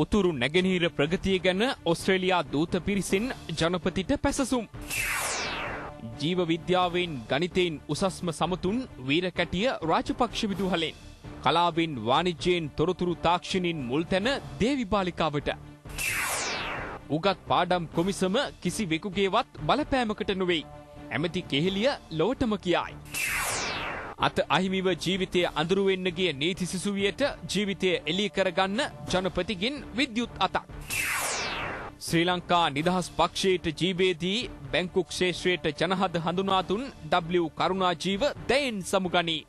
උතුරු නැගෙනහිර ප්‍රගතිය ගැන ඔස්ට්‍රේලියා දූත පිරිසෙන් ජනපතිට පැසසුම්. ජීව විද්‍යාවෙන් ගනිතයෙන් උසස්ම සමතුන් වීරකැටිය රාජපක්ෂ විදුහලෙන්. කලාවෙන් වානිජ්‍යයෙන් තොරතුරු තාක්ෂණින් මුල්තැන දේවිබාලිකාවට. උගත් පාඩම් කොමිසම කිසි වෙකුගේවත් බලපෑමකට නොවෙයි. ඇමති කෙහෙලිය ලෝටම කියායි. අත අහිමිව ජීවිතය අඳුරු වෙන්න ගිය නීති සිසුවියට ජීවිතය එළි කරගන්න ජනපතිගෙන් විද්‍යුත් අතක්. ශ්‍රී ලංකා නිදහස් පක්ෂයට ජීවේදී බැංකු ක්ෂේත්‍රයට ජනහද හඳුනාතුන් W කරුණාජීව දැයින් සමුගනී.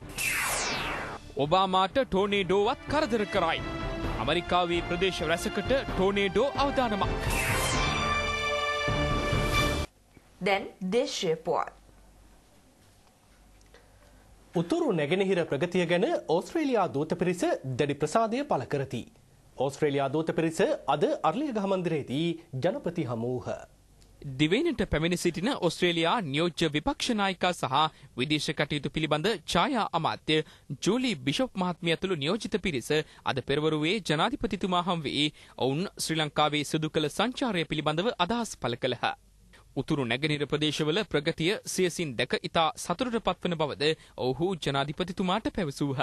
ඔබාමාට ටෝනේඩෝවත් කරදර කරයි. ඇමරිකාවේ ප්‍රදේශ රැසකට ටෝනේඩෝ අවධානමක්. දැන් දේශය පුවත්. උතුරු නැගෙනහිර ප්‍රගතිය ගැන ඕස්ට්‍රේලියා දූත පිරිස දැඩි ප්‍රසාදය පළ කරති. ඕස්ට්‍රේලියා දූත පිරිස අද අර්ලියගහ මන්දිරයේදී ජනපති හමුවූහ. දිවයිනට පැමිණ සිටින ඔස්ට්‍රේලයා නියෝජ්‍ය විපක්ෂනායිකා සහ විදේශ කටයුතු පිළිබඳ ඡායා අමාත්‍ය ජූලි බිෂොප් මහත්මිය ඇතුළු නියෝජිත පිරිස අද පෙරවරුවේ ජනාධිපතිතුමා හම් වී ඔවුන් ශ්‍රී ලංකාවේ සිදු කළ සංචාරය පිළිබඳව අදහස් පළ කළහ. උතුරු නැගෙනහිර ප්‍රදේශවල ප්‍රගතිය සියසින් දැක ඉතා සතුටට පත්වන බවද ඔහු ජනාධිපතිතුමාට පැවසූහ.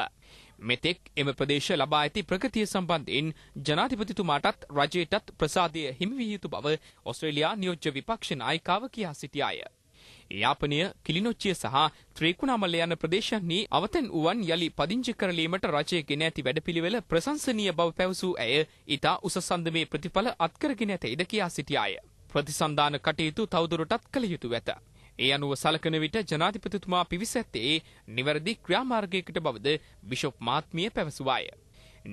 මෙතෙක් එම ප්‍රදේශ ලබා ඇති ප්‍රගතිය සම්බන්ධයෙන් ජනාධිපතිතුමාටත් රජයටත් ප්‍රසාදය හිමිවිය යුතු බව ඔස්ට්‍රේලයා නියෝජ්‍ය විපක්ෂ නායිකාව කියා සිටියාය. යාපනය කිලිනොච්චිය සහ ත්‍රීකුණාමල්ල යන ප්‍රදේශයන්හි අවතැන් වුවන් යළි පදිංචි කරලීමට රජය ගෙන ඇති වැඩපිළිවෙල ප්‍රශංසනීය බව පැවසූ ඇය ඉතා උසසන්දමේ ප්‍රතිඵල අත්කරගෙන ඇතයිද කියා සිටියාය. ප්‍රතිසන්ධාන කටයුතු තවදුරටත් කළ යුතු ඇත. ඒ අනුව සලකන විට ජනාධිපතිතුමා පිවිස ඇත්තේ නිවැරදි ක්‍රියාමාර්ගයකට බවද බිෂොප් මාත්මිය පැවසුවාය.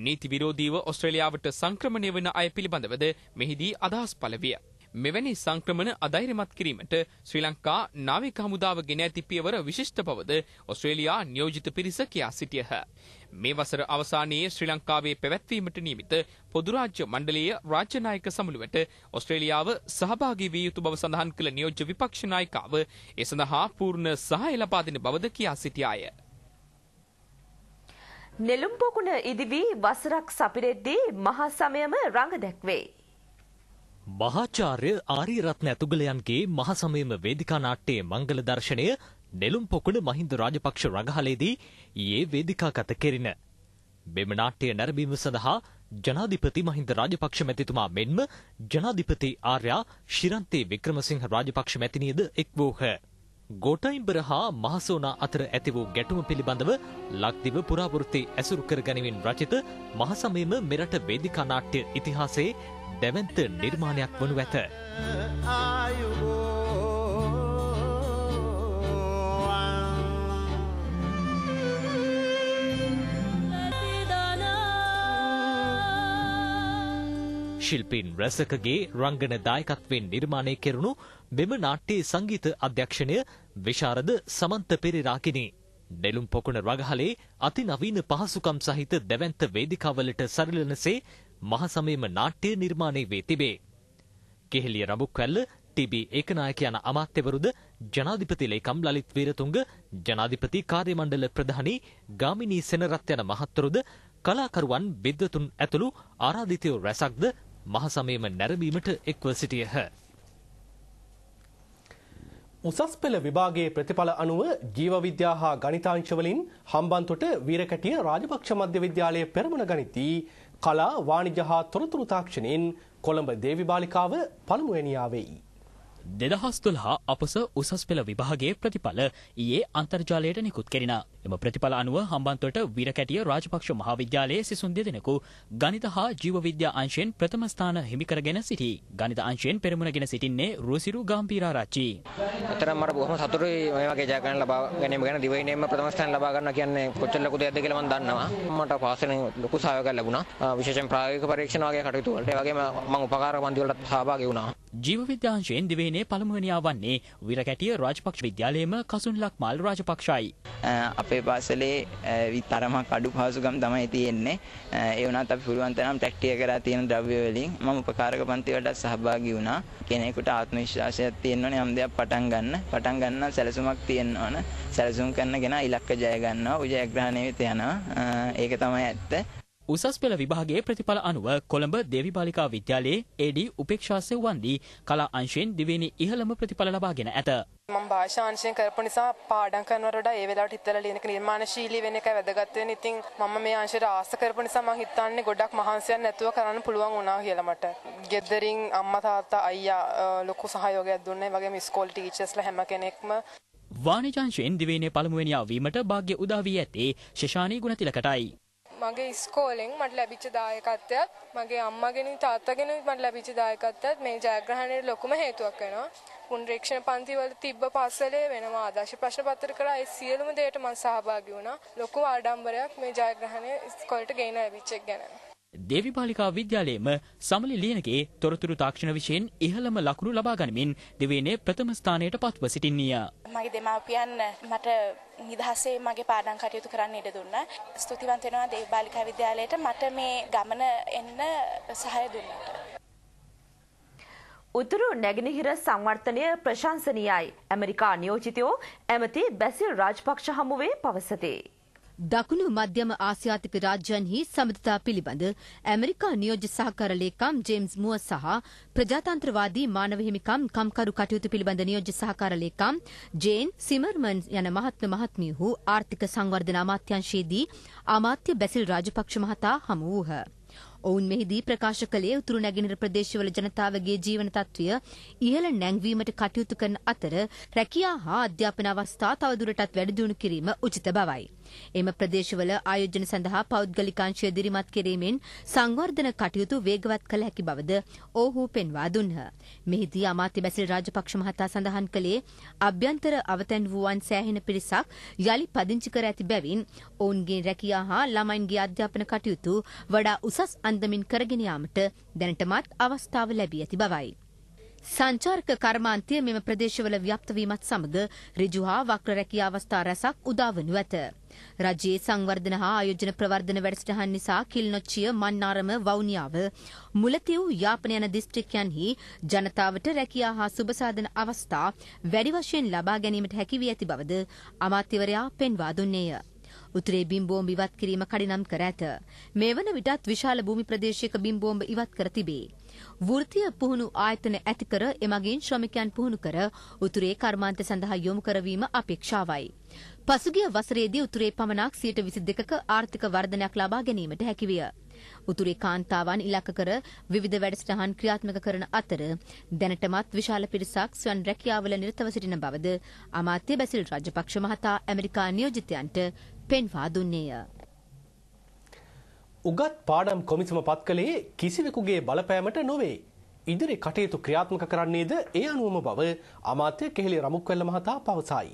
නීති විරෝධීව ඔස්ට්‍රේලියාවට සංක්‍රමණය වන අය පිළිබඳවද මෙහිදී අදහස් පළවිය. මෙවැනි සංක්‍රමණ අධෛර්යමත් කිරීමට ශ්‍රී ලංකා නාවික හමුදාව ගෙන ඇති පියවර විශිෂ්ට බවද ඔස්ට්‍රේලියා නියෝජිත පිරිස කියා සිටියහ. මේ වසර අවසානයේ ශ්‍රී ලංකාවේ පැවැත්වීමට නියමිත පොදුරාජ්‍ය මණ්ඩලයේ රාජ්‍ය නායක සමුළුවට ඔස්ට්‍රේලියාව සහභාගී විය යුතු බව සඳහන් කළ නියෝජ්‍ය විපක්ෂ නායිකාව ඒ සඳහා පූර්ණ සහාය ලබා දෙන බවද කියා සිටියාය. නෙළුම් පොකුණ ඉදිවී වසරක් සපිරෙද්දී මහා සමයම රඟ දැක්වේ. මහාචාර්ය ආරියරත්න ඇතුගලයන්ගේ මහසමයම වේදිකා නාට්‍යයේ මංගල දර්ශනය නෙළුම් පොකුණ මහින්ද රාජපක්ෂ රඟහලේදී ඊයේ වේදිකාගත කෙරින. මෙම නාට්‍යය නැරඹීම සඳහා ජනාධිපති මහින්ද රාජපක්ෂ මැතිතුමා මෙන්ම ජනාධිපති ආර්යා ශිරන්තේ වික්‍රමසිංහ රාජපක්ෂ මැතිනියද එක් වූහ. ගෝටයිම්බර හා මහසෝනා අතර ඇති වූ ගැටුම පිළිබඳව ලක්දිව පුරාවෘත්ති ඇසුරු කර ගැනීමෙන් රචිත මහසමයම මෙරට වේදිකා නාට්‍ය ඉතිහාසයේ දැවන්ත නිර්මාණයක් වනු ඇත. ශිල්පීන් රැසකගේ රංගන දායකත්වෙන් නිර්මාණය කෙරුණු මෙම නාට්‍යයේ සංගීත අධ්‍යක්ෂණය විශාරද සමන්ත පෙරරාකිනි. නෙළුම් පොකුණ රගහලේ අති නවීන පහසුකම් සහිත දැවන්ත වේදිකාවලට සරිලනසේ මහසමයම නාට්‍ය නිර්මාණය වී තිබේ. කෙහෙලිය රඹුක්වැල්ල ටීබී ඒකනායක යන අමාත්‍යවරුද ජනාධිපති ලේකම් ලලිත් වීරතුංග ජනාධිපති කාර්යමණ්ඩල ප්‍රධානී ගාමිණී සෙනරත් යන මහත්වරුද කලාකරුවන් විද්වතුන් ඇතුළු ආරාධිතයෝ රැසක්ද මහසමයම නැරඹීමට එක්ව සිටියහ. උසස් පෙළ විභාගයේ ප්‍රතිඵල අනුව ජීවවිද්‍යා හා ගණිතාංශවලින් හම්බන්තොට වීරකැටිය රාජපක්ෂ මධ්‍ය විද්‍යාලයේ පෙරමුණ ගනිතී කලා වාණිජ හා තොරතුරු තාක්ෂණයෙන් කොළඹ දේවි බාලිකාව පළමුවැනියාවෙයි. දෙදහස් තුළහා අපස උසස් පෙළ විභාගේ ප්‍රතිඵල ඊයේ අන්තර්ජාලයට නිකුත් කෙරිනා. එම ප්‍රතිඵල අනුව හම්බන්තොට විරකැටිය රාජපක්ෂ මහාවිද්‍යාලයේ සිසුන් දෙදෙනෙකු ගණිත හා ජීවවිද්‍යා අංශයෙන් ප්‍රථම ස්ථාන හිමිකරගෙන සිටි ගණිත අංශයෙන් පෙරමුණගෙන සිටින්නේ රුසිරු ගම්පීරාරච්චි. එතරම් මට බොහොම සතුටුයි මේ වගේ ජයග්‍රහණ ලබා ගැනීම ගැන දිවයිනේම ප්‍රථම ස්ථාන ලබා ගන්න කියන්නේ කොච්චර ලොකු දෙයක්ද කියලා මම දන්නවා. මට පාසලෙන් ලොකු සහයෝගයක් ලැබුණා. විශේෂයෙන් ප්‍රායෝගික පරීක්ෂණ වගේ කටයුතු වලට ඒ වගේම මම උපකාරක පන්ති වලට සහභාගී වුණා. ජීවවිද්‍යාංශයෙන් දෙවේනේ පළමුවනියා වන්නේ විරකැටිය රාජපක්ෂ විද්‍යාලයේම කසුන්ලක් මල් රාජපක්ෂයි. අපේ අපේ පාසලේ තරමක් අඩු පහසුකම් තමයි තියෙන්නේ. ඒ වුණත් අපි පුළුවන් තරම් ටැක්ටිය කරලා තියෙන ද්‍රව්‍ය වලින් මම උපකාරක පන්ති වලට සහභාගී වුණා. කෙනෙකුට ආත්ම විශ්වාසයක් තියෙන්න ඕනේ යම් දෙයක් පටන් ගන්න. පටන් ගන්න සැලසුමක් තියෙන්න ඕන. සැලසුම් කරන කෙනා ඉලක්ක ජය ගන්නවා, උජයග්‍රහණය වෙත යනවා. ඒක තමයි ඇත්ත. උසස් පෙළ විභාගයේ ප්‍රතිඵල අනුව කොළඹ දේවි බාලිකා විද්‍යාලයේ AD උපේක්ෂා සෙව්වන්දී කලා අංශයෙන් දිවෙණි ඉහළම ප්‍රතිඵල ලබාගෙන ඇත. මම භාෂාංශයෙන් කරපු නිසා පාඩම් කරනවට වඩා ඒ වෙලාවට හිතලා ලියන එක නිර්මාණශීලී වෙන එකයි වැදගත් වෙන්නේ. ඉතින් මම මේ අංශයට ආස කරපු නිසා මම හිතන්නේ ගොඩක් මහන්සියක් නැතුව කරන්න පුළුවන් වුණා කියලා මට. ගෙදරින් අම්මා තාත්තා අයියා ලොකු සහයෝගයක් දුන්නේ. වගේම ස්කෝල් ටීචර්ස්ලා හැම කෙනෙක්ම වාණිජංශයෙන් දිවයිනේ පළමුවෙනියා වීමට භාග්‍ය උදා වී ඇත්තේ ශෂානී ගුණතිලකටයි. මගේ ඉස්කෝලෙන් මට ලැබිච්ච දායකත්වයත් මගේ අම්මගෙන තාත්තගෙන මට ලැබිච්ච දායකත්වයත් මේ ජයග්‍රහණයට ලොකුම හේතුවක් වෙනවා. පුනරීක්ෂණ පන්තිවල තිබ්බ පාසලේ වෙනවා ආදර්ශ ප්‍රශ්න පත්‍ර කරා ඒ සියලුම දේට මම සහභාගී වුණා. ලොකු ආඩම්බරයක් මේ ජයග්‍රහණය ඉස්කෝලේට ගේන ලැබිච්ච එක ගැන. දේවි බාලිකා විද්‍යාලයේම සමලි ලියනගේ තොරතුරු තාක්ෂණ විෂයෙන් ඉහළම ලකුණු ලබා ගනිමින් දෙවේනේ ප්‍රථම ස්ථානයට පත්ව සිටින්නීය. මගේ දෙමාපියන් මට නිදහසේ මගේ පාඩම් කටයුතු කරන්න ඉඩ දුන්නා. ස්තුතිවන්ත වෙනවා දේවි බාලිකා විද්‍යාලයට මට මේ ගමන එන්න සහාය දුන්නාට. උතුරු නැගෙනහිර සංවර්ධනය ප්‍රශංසනීයයි. ඇමරිකා නියෝජිතයෝ ඇමති බැසිල් රාජපක්ෂ හමුවේ පවසතේ. දකුණු මධ්‍යම ආසියාතික රාජ්‍යයන්හි සබඳතා පිළිබඳ ඇමරිකා නියෝජ්‍ය සහකාර ලේකම් ජේම්ස් මුව සහ ප්‍රජාතන්ත්‍රවාදී මානව හිමිකම් කම්කරු කටයුතු පිළිබඳ නියෝජ්‍ය සහකාර ලේකම් ජේන් සිමර්මන් යන මහත්ම මහත්මියහු ආර්ථික සංවර්ධන අමාත්‍යංශයේදී අමාත්‍ය බැසිල් රාජපක්ෂ මහතා හමු වූහ. ඔවුන් මෙහිදී ප්‍රකාශ කළේ උතුරු නැගෙනහිර ප්‍රදේශවල ජනතාවගේ ජීවන තත්ත්වය ඉහළ නැංවීමට කටයුතු කරන අතර රැකියා හා අධ්‍යාපන අවස්ථා තවදුරටත් වැඩිදියුණු කිරීම උචිත බවයි. එම ප්‍රදේශවල ආයෝජන සඳහා පෞද්ගලිකාංශය දිරිමත් කිරීමෙන් සංවර්ධන කටයුතු වේගවත් කළ හැකි බවද ඔහු පෙන්වා දුන්හ. මෙහිදී අමාත්‍ය බැසිල් රාජපක්ෂ මහතා සඳහන් කළේ අභ්‍යන්තර අවතැන් වූවන් සෑහෙන පිරිසක් යළි පදිංචි කර ඇති බැවින් ඔවුන්ගේ රැකියා හා ළමයින්ගේ අධ්‍යාපන කටයුතු වඩා උසස් අන්දමින් කරගෙන යාමට දැනටමත් අවස්ථාව ලැබී ඇති බවයි. සංචාර්ක කර්මාන්තය මෙම ප්‍රදේශවල ව්‍යප්තවීමත් සමග ඍජු හා වක්‍ර රැකී අවස්ථා රැසක් උදාවනු ඇත. රජයේ සංවර්ධන හා ආයෝජන ප්‍රවර්ධන වැඩසටහන් නිසා කිල්නොච්චිය, මන්නාරම, වවුනියාව, මුලතිව්, යාපන යන දිස්ත්‍රික්කයන්හි ජනතාවට රැකියා හා සුබසාධන අවස්ථා වැඩි වශයෙන් ලබා ගැනීමට හැකි වී ඇති බවද අමාත්‍යවරයා පෙන්වා දුන්නේය. උතුරේ බිම්බෝම්බ ඉවත් කිරීම කඩිනම් කර ඇත. මේ වන විටත් විශාල භූමි ප්‍රදේශයක බිම්බෝම්බ ඉවත් කර තිබේ. වෘත්තිය පුහුණු ආයතන ඇතිකර එමගින් ශ්‍රමිකයන් පුහුණු කර උතුරේ කර්මාන්ත සඳහා යොමු කරවීම අපේක්ෂාවයි. පසුගිය වසරේදී උතුරේ පමණක් සියයට විසි දෙකක ආර්ථික වර්ධනයක් ලබා ගැනීමට හැකිවිය. උතුරේ කාන්තාවන් ඉලක්ක කර විවිධ වැඩසටහන් ක්‍රියාත්මක කරන අතර දැනටමත් විශාල පිරිසක් ස්වන් රැකියාවල නිරතව සිටින බවද අමාත්‍ය බැසිල් රාජපක්ෂ මහතා ඇමරිකා නියෝජිතයන්ට පෙන්වා දුන්නේය. උගත් පාඩම් කොමිසම පත් කළේ කිසිවෙකුගේ බලපෑමට නොවේ. ඉදිරි කටයුතු ක්‍රියාත්මක කරන්නේද ඒ අනුවම බව අමාත්‍ය කෙහෙලි රමුක්වැල්ල මහතා පවසයි.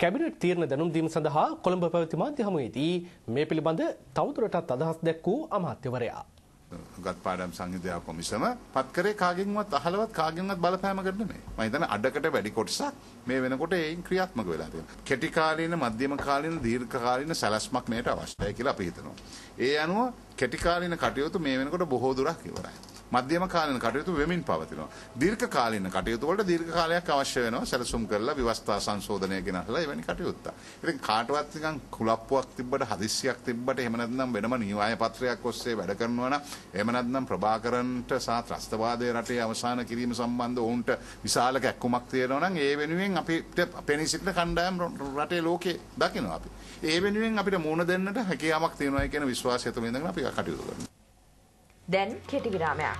කැබිනට් තීරණ දැනුම් දීම සඳහා කොළඹ පැවති මාධ්‍ය හමුවේදී මේ පිළිබඳ තවදුරටත් අදහස් දැක් වූ අමාත්‍යවරයා. ගත්පාඩම් සංහිඳයා කොමිසම පත් කරේ කාගෙන්වත් අහලවත් කාගෙන්වත් බලපෑමකට නෙමෙයි. මම හිතන්නේ අඩකට වැඩි කොටසක් මේ වෙනකොට ඒයින් ක්‍රියාත්මක වෙලා තියෙනවා. කෙටි කාලීන, මධ්‍යම කාලීන, දීර්ඝ කාලීන සැලැස්මක් මේට අවශ්‍යයි කියලා අපි හිතනවා. ඒ අනුව කෙටි කාලීන කටයුතු මේ වෙනකොට බොහෝ දුරක් ඉවරයි. මධ්‍යම කාලීන කටයුතු වෙමින් පවතිනවා. දීර්ඝ කාලීන කටයුතු වලට දීර්ඝ කාලයක් අවශ්‍ය වෙනවා. සැලසුම් කරලා විවස්ථා සංශෝධනය ගෙනහලා එවැනි කටයුත්ත. ඉතින් කාටවත් නිකන් කුලප්පුවක් තිබ්බට හදිස්සියක් තිබ්බට එහෙම නැත්නම් වෙනම න්‍යාය පත්‍රයක් ඔස්සේ වැඩ කරනවා නම් එහෙම නැත්නම් ප්‍රභාකරන්ට සහ ත්‍රස්තවාදයේ රටේ අවසන් කිරීම සම්බන්ධ ඔවුන්ට විශාල කැක්කුමක් තියෙනවා නම් ඒ වෙනුවෙන් අපිට පෙනී සිටින කණ්ඩායම් රටේ ලෝකේ දකිනවා අපි. ඒ වෙනුවෙන් අපිට මුණ දෙන්නට හැකියාවක් තියෙනවා කියන විශ්වාසය තුළ ඉඳගෙන අපි කටයුතු කරනවා. දැන් කෙටි විරාමයක්.